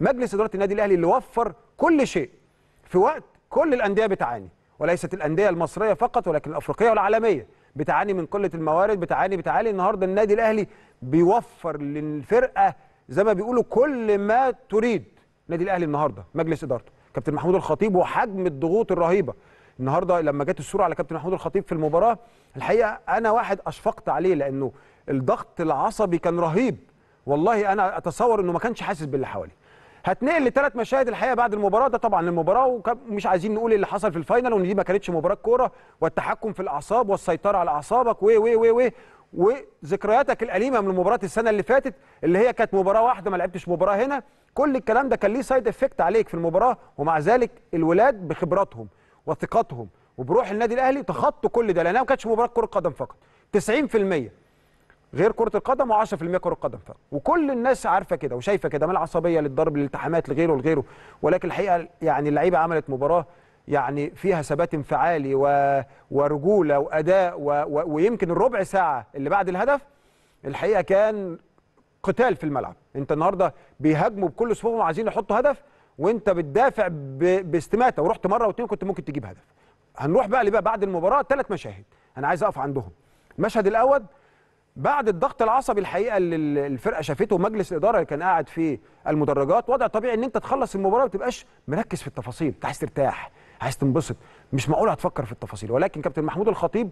مجلس اداره النادي الاهلي اللي وفر كل شيء في وقت كل الانديه بتعاني وليست الانديه المصريه فقط ولكن الافريقيه والعالميه بتعاني من قله الموارد بتعاني بتعاني النهارده النادي الاهلي بيوفر للفرقه زي ما بيقولوا كل ما تريد النادي الاهلي النهارده مجلس ادارته كابتن محمود الخطيب وحجم الضغوط الرهيبه النهارده لما جت الصوره على كابتن محمود الخطيب في المباراه الحقيقه انا واحد اشفقت عليه لانه الضغط العصبي كان رهيب والله انا اتصور انه ما كانش حاسس باللي حواليه هتنقل لثلاث مشاهد الحقيقه بعد المباراه ده طبعا المباراه ومش عايزين نقول اللي حصل في الفاينل وان دي ما كانتش مباراه كوره والتحكم في الاعصاب والسيطره على اعصابك و و و و وذكرياتك الاليمه من مباراه السنه اللي فاتت اللي هي كانت مباراه واحده ما لعبتش مباراه هنا كل الكلام ده كان ليه سايد افكت عليك في المباراه ومع ذلك الولاد بخبراتهم وثقتهم وبروح النادي الاهلي تخطوا كل ده لانها ما كانتش مباراه كره قدم فقط 90% غير كره القدم و10% كره قدم فقط وكل الناس عارفه كده وشايفه كده من العصبيه للضرب للالتحامات لغيره لغيره ولكن الحقيقه يعني اللعيبه عملت مباراه يعني فيها ثبات انفعالي و... ورجوله واداء و... و... ويمكن الربع ساعه اللي بعد الهدف الحقيقه كان قتال في الملعب انت النهارده بيهاجموا بكل صفوفهم وعايزين يحطوا هدف وانت بتدافع ب... باستماته ورحت مره واثنين كنت ممكن تجيب هدف هنروح بقى لبقى بعد المباراه ثلاث مشاهد انا عايز اقف عندهم المشهد الاول بعد الضغط العصبي الحقيقه اللي الفرقه شافته ومجلس الاداره اللي كان قاعد في المدرجات وضع طبيعي ان انت تخلص المباراه ما تبقاش مركز في التفاصيل انت عايز ترتاح عايز تنبسط مش معقول هتفكر في التفاصيل ولكن كابتن محمود الخطيب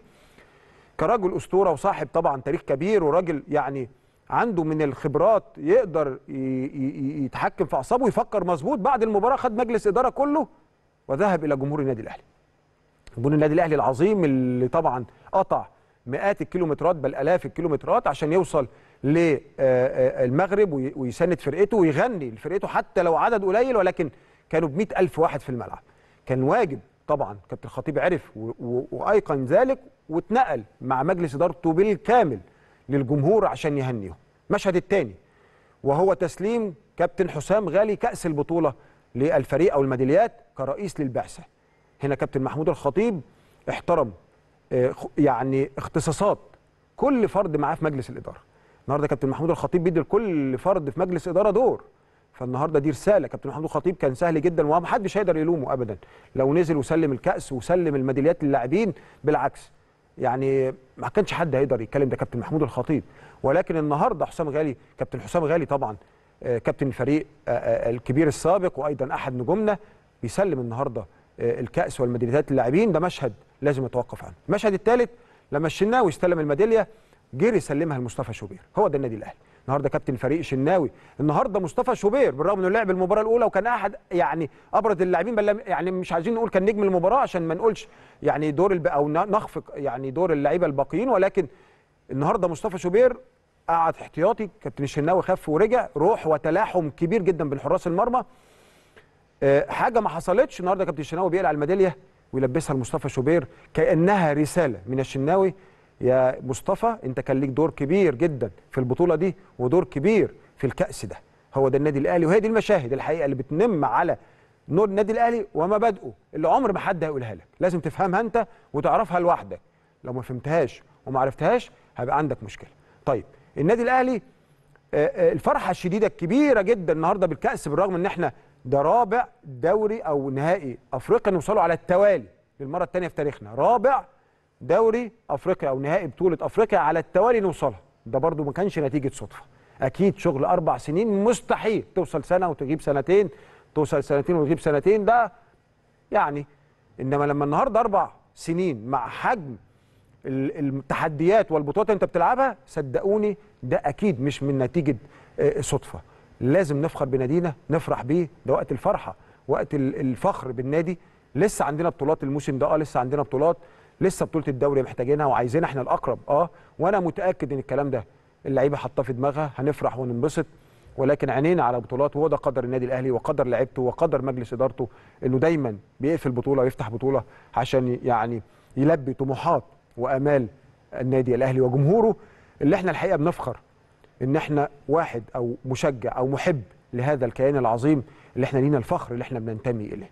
كرجل اسطوره وصاحب طبعا تاريخ كبير وراجل يعني عنده من الخبرات يقدر يتحكم في اعصابه ويفكر مظبوط بعد المباراه خد مجلس اداره كله وذهب الى جمهور النادي الاهلي جمهور النادي الاهلي العظيم اللي طبعا قطع مئات الكيلومترات بل الاف الكيلومترات عشان يوصل للمغرب ويسند فرقته ويغني لفرقته حتى لو عدد قليل ولكن كانوا ب ألف واحد في الملعب كان واجب طبعا كابتن الخطيب عرف وايقن ذلك واتنقل مع مجلس ادارته بالكامل للجمهور عشان يهنيهم المشهد الثاني وهو تسليم كابتن حسام غالي كاس البطوله للفريق او الميداليات كرئيس للبعثه هنا كابتن محمود الخطيب احترم آه، يعني اختصاصات كل فرد معاه في مجلس الاداره النهارده كابتن محمود الخطيب بيدي لكل فرد في مجلس اداره دور فالنهارده دي رساله كابتن محمود الخطيب كان سهل جدا ومحدش هيقدر يلومه ابدا لو نزل وسلم الكاس وسلم الميداليات للاعبين بالعكس يعني ما كانش حد هيقدر يتكلم ده كابتن محمود الخطيب ولكن النهارده حسام غالي كابتن حسام غالي طبعا آه، كابتن الفريق آه، الكبير السابق وايضا احد نجومنا بيسلم النهارده الكاس والميداليات للاعبين ده مشهد لازم اتوقف عنه المشهد الثالث لما الشناوي استلم الميداليه جري يسلمها لمصطفى شوبير هو ده النادي الاهلي النهارده كابتن فريق شناوي النهارده مصطفى شوبير بالرغم انه لعب المباراه الاولى وكان احد يعني ابرز اللاعبين بل يعني مش عايزين نقول كان نجم المباراه عشان ما نقولش يعني دور الب... او نخفق يعني دور اللعيبه الباقيين ولكن النهارده مصطفى شوبير قعد احتياطي كابتن الشناوي خف ورجع روح وتلاحم كبير جدا بين حراس المرمى أه حاجه ما حصلتش النهارده كابتن الشناوي بيقلع الميداليه ويلبسها لمصطفى شوبير كانها رساله من الشناوي يا مصطفى انت كان ليك دور كبير جدا في البطوله دي ودور كبير في الكاس ده هو ده النادي الاهلي وهي دي المشاهد الحقيقه اللي بتنم على نور النادي الاهلي ومبادئه اللي عمر ما حد هيقولها لك لازم تفهمها انت وتعرفها لوحدك لو ما فهمتهاش وما عرفتهاش هيبقى عندك مشكله طيب النادي الاهلي آه، آه، الفرحه الشديده الكبيره جدا النهارده بالكاس بالرغم ان احنا ده رابع دوري او نهائي افريقيا نوصله على التوالي للمره الثانيه في تاريخنا رابع دوري افريقيا او نهائي بطوله افريقيا على التوالي نوصلها ده برضو ما كانش نتيجه صدفه اكيد شغل اربع سنين مستحيل توصل سنه وتجيب سنتين توصل سنتين وتجيب سنتين ده يعني انما لما النهارده اربع سنين مع حجم التحديات والبطولات اللي انت بتلعبها صدقوني ده اكيد مش من نتيجه آه، صدفه لازم نفخر بنادينا نفرح بيه ده وقت الفرحه وقت الفخر بالنادي لسه عندنا بطولات الموسم ده اه لسه عندنا بطولات لسه بطوله الدوري محتاجينها وعايزينها احنا الاقرب اه وانا متاكد ان الكلام ده اللعيبه حاطاه في دماغها هنفرح وننبسط ولكن عينينا على بطولات وهو ده قدر النادي الاهلي وقدر لعيبته وقدر مجلس ادارته انه دايما بيقفل بطوله ويفتح بطوله عشان يعني يلبي طموحات وامال النادي الاهلي وجمهوره اللي احنا الحقيقه بنفخر ان احنا واحد او مشجع او محب لهذا الكيان العظيم اللي احنا لينا الفخر اللي احنا بننتمي اليه